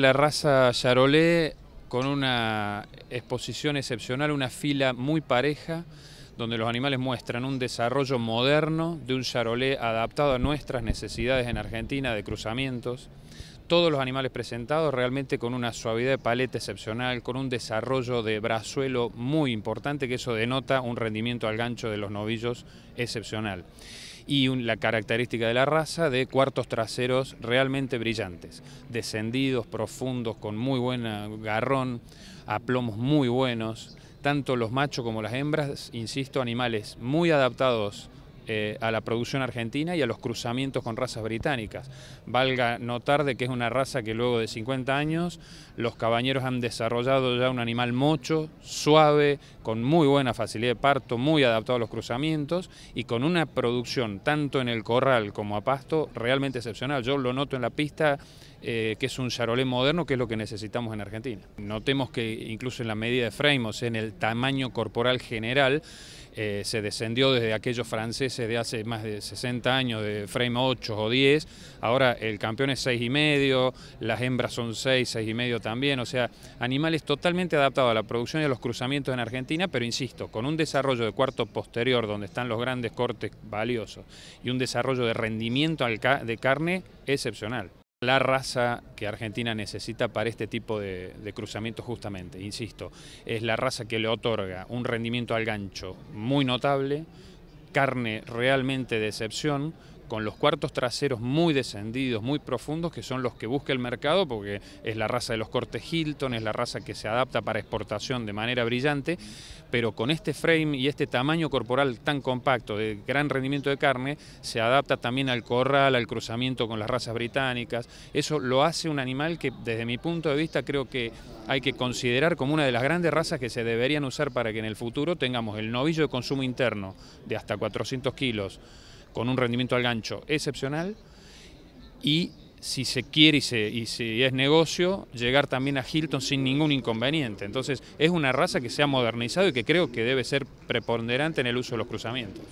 La raza charolé con una exposición excepcional, una fila muy pareja, donde los animales muestran un desarrollo moderno de un charolé adaptado a nuestras necesidades en Argentina de cruzamientos, todos los animales presentados realmente con una suavidad de paleta excepcional, con un desarrollo de brazuelo muy importante, que eso denota un rendimiento al gancho de los novillos excepcional. Y la característica de la raza de cuartos traseros realmente brillantes, descendidos, profundos, con muy buen garrón, aplomos muy buenos, tanto los machos como las hembras, insisto, animales muy adaptados eh, a la producción argentina y a los cruzamientos con razas británicas. Valga notar de que es una raza que luego de 50 años los cabañeros han desarrollado ya un animal mocho, suave, con muy buena facilidad de parto, muy adaptado a los cruzamientos y con una producción tanto en el corral como a pasto realmente excepcional. Yo lo noto en la pista. Eh, que es un charolé moderno, que es lo que necesitamos en Argentina. Notemos que incluso en la medida de frame, o sea, en el tamaño corporal general, eh, se descendió desde aquellos franceses de hace más de 60 años, de frame 8 o 10, ahora el campeón es y medio las hembras son 6, medio también, o sea, animales totalmente adaptados a la producción y a los cruzamientos en Argentina, pero insisto, con un desarrollo de cuarto posterior donde están los grandes cortes valiosos y un desarrollo de rendimiento de carne excepcional. La raza que Argentina necesita para este tipo de, cruzamiento justamente, insisto, es la raza que le otorga un rendimiento al gancho muy notable, carne realmente de excepción, con los cuartos traseros muy descendidos, muy profundos, que son los que busca el mercado, porque es la raza de los cortes Hilton, es la raza que se adapta para exportación de manera brillante, pero con este frame y este tamaño corporal tan compacto, de gran rendimiento de carne, se adapta también al corral, al cruzamiento con las razas británicas. Eso lo hace un animal que desde mi punto de vista creo que hay que considerar como una de las grandes razas que se deberían usar para que en el futuro tengamos el novillo de consumo interno de hasta 400 kilos, con un rendimiento al gancho excepcional y si se quiere y, se, y, si es negocio, llegar también a Hilton sin ningún inconveniente. Entonces es una raza que se ha modernizado y que creo que debe ser preponderante en el uso de los cruzamientos.